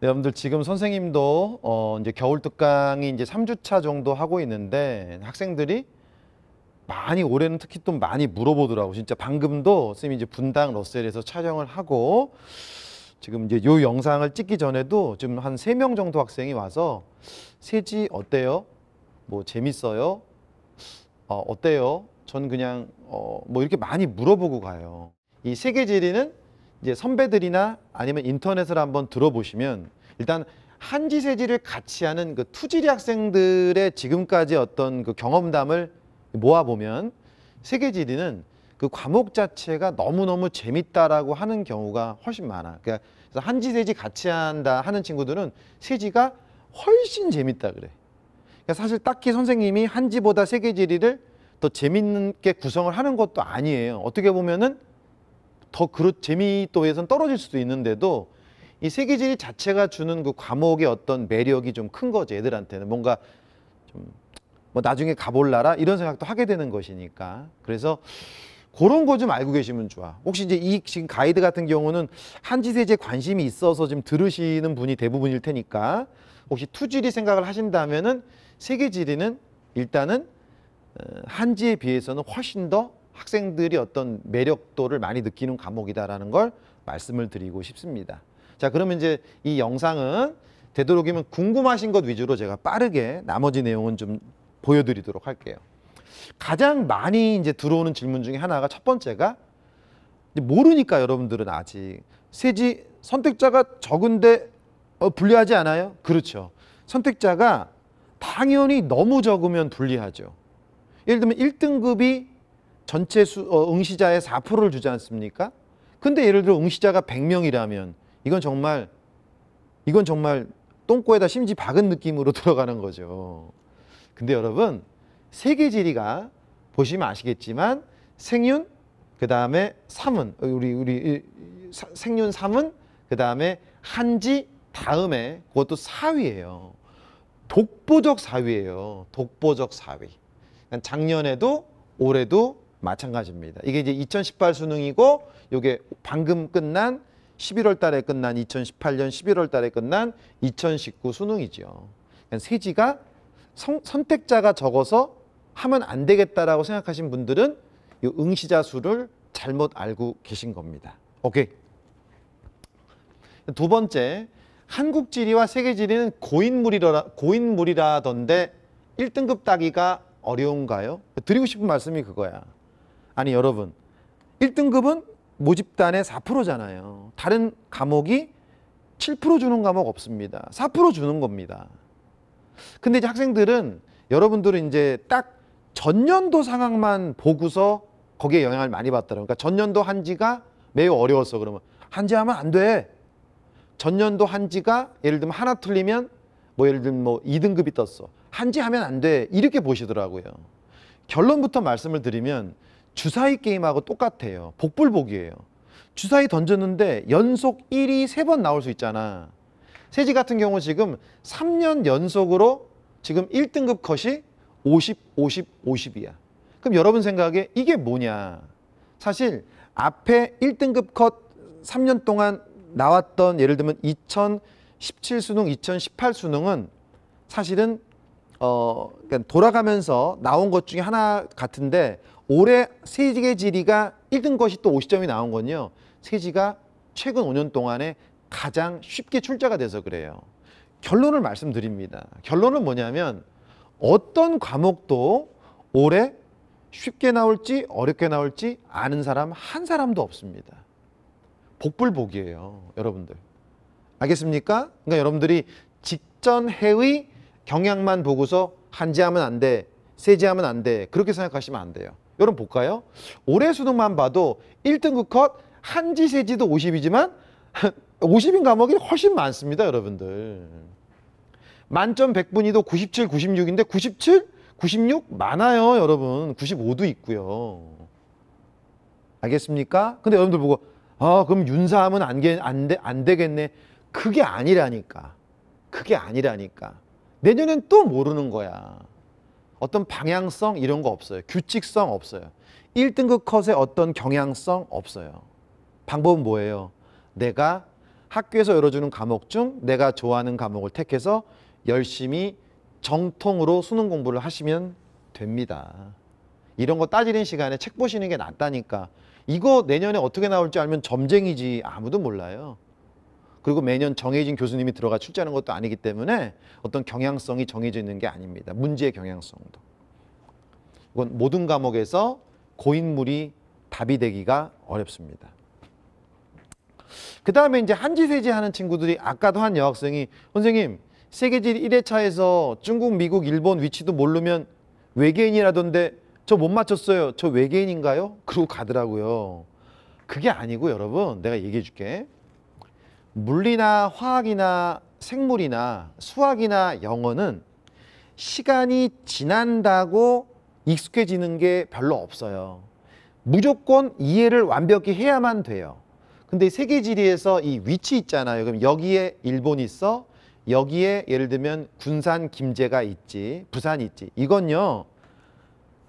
네, 여러분들 지금 선생님도 어 이제 겨울 특강이 이제 3주차 정도 하고 있는데 학생들이 많이 올해는 특히 또 많이 물어보더라고. 진짜 방금도 선생님이 이제 분당 러셀에서 촬영을 하고 지금 이제 요 영상을 찍기 전에도 지금 한3명 정도 학생이 와서 세지 어때요? 뭐 재밌어요? 어, 어때요? 전 그냥 어, 뭐 이렇게 많이 물어보고 가요. 이 세계 지리는 이제 선배들이나 아니면 인터넷을 한번 들어보시면 일단 한지 세지를 같이 하는 그 투지리 학생들의 지금까지 어떤 그 경험담을 모아보면 세계지리는 그 과목 자체가 너무너무 재밌다라고 하는 경우가 훨씬 많아. 그러니까 그래서 한지 세지 같이 한다 하는 친구들은 세지가 훨씬 재밌다 그래. 그러니까 사실 딱히 선생님이 한지보다 세계지리를 더 재밌게 구성을 하는 것도 아니에요. 어떻게 보면은 더 그릇 재미도에선 떨어질 수도 있는데도 이 세계지리 자체가 주는 그 과목의 어떤 매력이 좀 큰 거죠 애들한테는 뭔가 좀 뭐 나중에 가볼라라 이런 생각도 하게 되는 것이니까 그래서 그런 거 좀 알고 계시면 좋아. 혹시 이제 이 지금 가이드 같은 경우는 한지세제 관심이 있어서 지금 들으시는 분이 대부분일 테니까 혹시 투지리 생각을 하신다면은 세계지리는 일단은 어, 한지에 비해서는 훨씬 더 학생들이 어떤 매력도를 많이 느끼는 과목이다라는 걸 말씀을 드리고 싶습니다. 자, 그러면 이제 이 영상은 되도록이면 궁금하신 것 위주로 제가 빠르게 나머지 내용은 좀 보여드리도록 할게요. 가장 많이 이제 들어오는 질문 중에 하나가 첫 번째가 모르니까 여러분들은 아직 세지 선택자가 적은데 어, 불리하지 않아요? 그렇죠. 선택자가 당연히 너무 적으면 불리하죠. 예를 들면 1등급이 전체 수, 어, 응시자의 4%를 주지 않습니까? 근데 예를 들어 응시자가 100명이라면 이건 정말 이건 정말 똥꼬에다 심지 박은 느낌으로 들어가는 거죠. 근데 여러분 세계 지리가 보시면 아시겠지만 생윤 그다음에 삼은 어, 우리 우리 생윤 삼은 그다음에 한지 다음에 그것도 사위예요. 독보적 사위예요. 독보적 사위. 그러니까 작년에도 올해도 마찬가지입니다. 이게 이제 2018 수능이고 요게 방금 끝난 11월 달에 끝난 2018년 11월 달에 끝난 2019 수능이죠. 그러니까 세지가 성, 선택자가 적어서 하면 안 되겠다라고 생각하신 분들은 이 응시자 수를 잘못 알고 계신 겁니다. 오케이. 두 번째, 한국 지리와 세계 지리는 고인물이라 고인물이라던데 1등급 따기가 어려운가요? 드리고 싶은 말씀이 그거야. 아니 여러분 1등급은 모집단의 4%잖아요. 다른 과목이 7% 주는 과목 없습니다. 4% 주는 겁니다. 근데 이제 학생들은 여러분들은 이제 딱 전년도 상황만 보고서 거기에 영향을 많이 받더라고요. 그러니까 전년도 한지가 매우 어려웠어. 그러면 한지 하면 안 돼. 전년도 한지가 예를 들면 하나 틀리면 뭐 예를 들면 뭐 2등급이 떴어. 한지 하면 안 돼. 이렇게 보시더라고요. 결론부터 말씀을 드리면 주사위 게임하고 똑같아요. 복불복이에요. 주사위 던졌는데 연속 1위 3번 나올 수 있잖아. 세지 같은 경우 지금 3년 연속으로 지금 1등급 컷이 50, 50, 50이야. 그럼 여러분 생각에 이게 뭐냐? 사실 앞에 1등급 컷 3년 동안 나왔던 예를 들면 2017 수능, 2018 수능은 사실은 어, 그러니까 돌아가면서 나온 것 중에 하나 같은데 올해 세계지리가 지 1등 것이 또 50점이 나온 건요. 세지가 최근 5년 동안에 가장 쉽게 출제가 돼서 그래요. 결론을 말씀드립니다. 결론은 뭐냐면 어떤 과목도 올해 쉽게 나올지 어렵게 나올지 아는 사람 한 사람도 없습니다. 복불복이에요, 여러분들. 알겠습니까? 그러니까 여러분들이 직전 해의 경향만 보고서 한지하면 안 돼, 세지하면 안 돼. 그렇게 생각하시면 안 돼요. 여러분 볼까요? 올해 수능만 봐도 1등급 컷 한지 세지도 50이지만 50인 과목이 훨씬 많습니다, 여러분들. 만점 100분위도 97, 96인데 97, 96 많아요, 여러분. 95도 있고요. 알겠습니까? 근데 여러분들 보고 아, 그럼 윤사하면 안, 안, 안 되겠네. 그게 아니라니까. 그게 아니라니까. 내년엔 또 모르는 거야. 어떤 방향성 이런 거 없어요. 규칙성 없어요. 1등급 컷의 어떤 경향성 없어요. 방법은 뭐예요? 내가 학교에서 열어주는 과목 중 내가 좋아하는 과목을 택해서 열심히 정통으로 수능 공부를 하시면 됩니다. 이런 거 따지는 시간에 책 보시는 게 낫다니까. 이거 내년에 어떻게 나올지 알면 점쟁이지 아무도 몰라요. 그리고 매년 정해진 교수님이 들어가 출제하는 것도 아니기 때문에 어떤 경향성이 정해져 있는 게 아닙니다. 문제의 경향성도. 이건 모든 과목에서 고인물이 답이 되기가 어렵습니다. 그 다음에 이제 한지세지 하는 친구들이 아까도 한 여학생이 선생님 세계지 1회차에서 중국, 미국, 일본 위치도 모르면 외계인이라던데 저 못 맞췄어요. 저 외계인인가요? 그러고 가더라고요. 그게 아니고 여러분 내가 얘기해 줄게. 물리나 화학이나 생물이나 수학이나 영어는 시간이 지난다고 익숙해지는 게 별로 없어요. 무조건 이해를 완벽히 해야만 돼요. 근데 세계 지리에서 이 위치 있잖아요. 그럼 여기에 일본이 있어. 여기에 예를 들면 군산 김제가 있지. 부산이 있지. 이건요.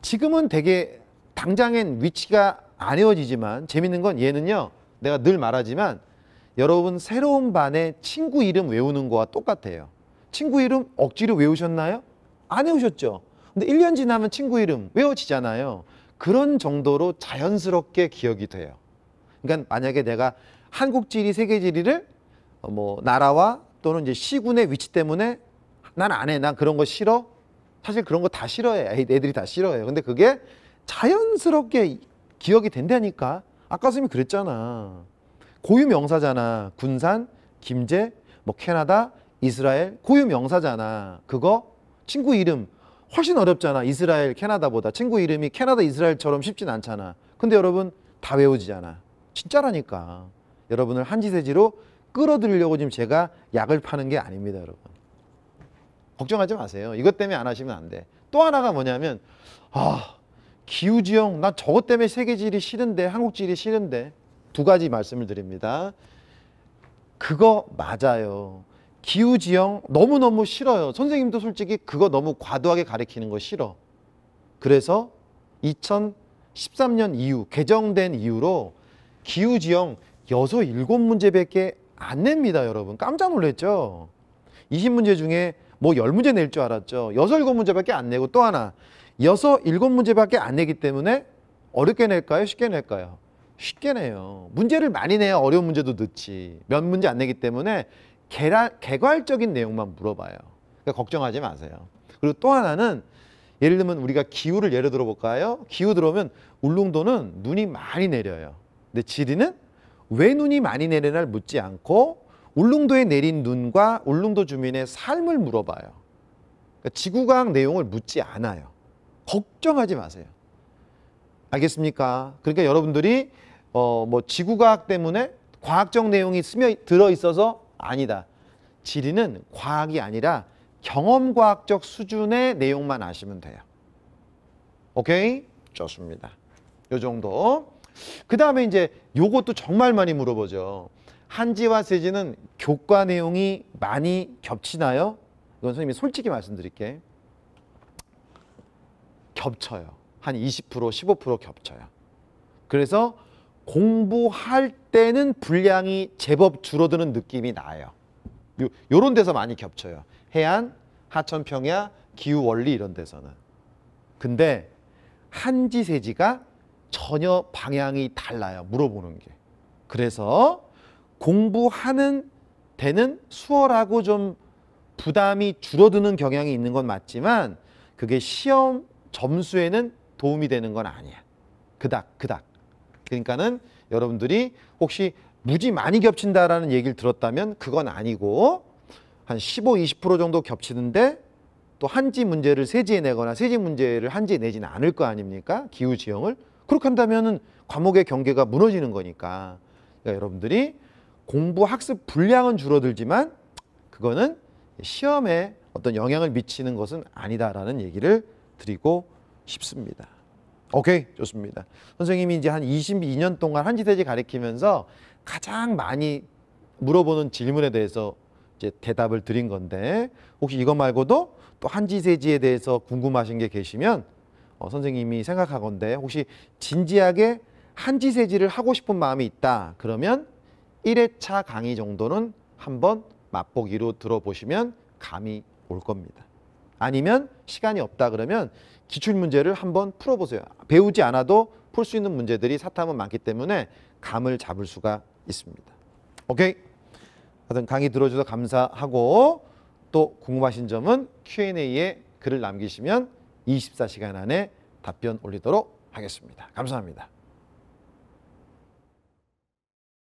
지금은 되게 당장엔 위치가 안 헤어지지만 재밌는 건 얘는요. 내가 늘 말하지만 여러분 새로운 반에 친구 이름 외우는 거와 똑같아요. 친구 이름 억지로 외우셨나요? 안 외우셨죠? 근데 1년 지나면 친구 이름 외워지잖아요. 그런 정도로 자연스럽게 기억이 돼요. 그러니까 만약에 내가 한국 지리, 세계 지리를 어, 뭐 나라와 또는 이제 시군의 위치 때문에 난 안 해. 난 그런 거 싫어. 사실 그런 거 다 싫어해. 애들이 다싫어해 근데 그게 자연스럽게 기억이 된다니까. 아까 선생님이 그랬잖아. 고유 명사잖아. 군산, 김제, 뭐 캐나다, 이스라엘 고유 명사잖아. 그거 친구 이름 훨씬 어렵잖아. 이스라엘, 캐나다보다 친구 이름이 캐나다, 이스라엘처럼 쉽진 않잖아. 근데 여러분 다 외우지잖아. 진짜라니까. 여러분을 한지세지로 끌어들이려고 지금 제가 약을 파는 게 아닙니다, 여러분. 걱정하지 마세요. 이것 때문에 안 하시면 안 돼. 또 하나가 뭐냐면 아, 기우지형나 저것 때문에 세계지리 싫은데 한국지리 싫은데 두 가지 말씀을 드립니다. 그거 맞아요. 기우지형 너무너무 싫어요. 선생님도 솔직히 그거 너무 과도하게 가리키는 거 싫어. 그래서 2013년 이후 개정된 이후로 기우지형 6, 7문제밖에 안 냅니다. 여러분 깜짝 놀랐죠? 20문제 중에 뭐 10문제 낼 줄 알았죠. 6, 7문제밖에 안 내고 또 하나 6, 7문제밖에 안 내기 때문에 어렵게 낼까요? 쉽게 낼까요? 쉽게 내요. 문제를 많이 내야 어려운 문제도 넣지. 몇 문제 안 내기 때문에 개라, 개괄적인 내용만 물어봐요. 그러니까 걱정하지 마세요. 그리고 또 하나는 예를 들면 우리가 기후를 예를 들어 볼까요? 기후 들어오면 울릉도는 눈이 많이 내려요. 근데 지리는 왜 눈이 많이 내리나를 묻지 않고 울릉도에 내린 눈과 울릉도 주민의 삶을 물어봐요. 그러니까 지구과학 내용을 묻지 않아요. 걱정하지 마세요. 알겠습니까? 그러니까 여러분들이 어, 뭐 지구과학 때문에 과학적 내용이 스며 들어 있어서 아니다. 지리는 과학이 아니라 경험과학적 수준의 내용만 아시면 돼요. 오케이? 좋습니다. 요 정도. 그 다음에 이제 요것도 정말 많이 물어보죠. 한지와 세지는 교과 내용이 많이 겹치나요? 이건 선생님이 솔직히 말씀드릴게. 겹쳐요. 한 20% 15% 겹쳐요. 그래서 공부할 때는 분량이 제법 줄어드는 느낌이 나요. 요, 런 데서 많이 겹쳐요. 해안, 하천평야, 기후 원리 이런 데서는. 근데 한지 세지가 전혀 방향이 달라요. 물어보는 게. 그래서 공부하는 데는 수월하고 좀 부담이 줄어드는 경향이 있는 건 맞지만 그게 시험 점수에는 도움이 되는 건 아니야. 그닥 그닥. 그러니까는 여러분들이 혹시 무지 많이 겹친다라는 얘기를 들었다면 그건 아니고 한 15, 20% 정도 겹치는데 또 한지 문제를 세지에 내거나 세지 문제를 한지에 내지는 않을 거 아닙니까? 기후 지형을. 그렇게 한다면은 과목의 경계가 무너지는 거니까. 그러니까 여러분들이 공부 학습 분량은 줄어들지만 그거는 시험에 어떤 영향을 미치는 것은 아니다라는 얘기를 드리고 싶습니다. 오케이 좋습니다. 선생님이 이제 한 22년 동안 한지대지 가리키면서 가장 많이 물어보는 질문에 대해서 이제 대답을 드린 건데 혹시 이거 말고도 또 한지세지에 대해서 궁금하신 게 계시면 어, 선생님이 생각하건데 혹시 진지하게 한지세지를 하고 싶은 마음이 있다 그러면 1회차 강의 정도는 한번 맛보기로 들어보시면 감이 올 겁니다. 아니면 시간이 없다 그러면 기출 문제를 한번 풀어보세요. 배우지 않아도 풀 수 있는 문제들이 사탐은 많기 때문에 감을 잡을 수가 있습니다. 오케이? 하여튼 강의 들어줘서 감사하고 또 궁금하신 점은 Q&A에 글을 남기시면 24시간 안에 답변 올리도록 하겠습니다. 감사합니다.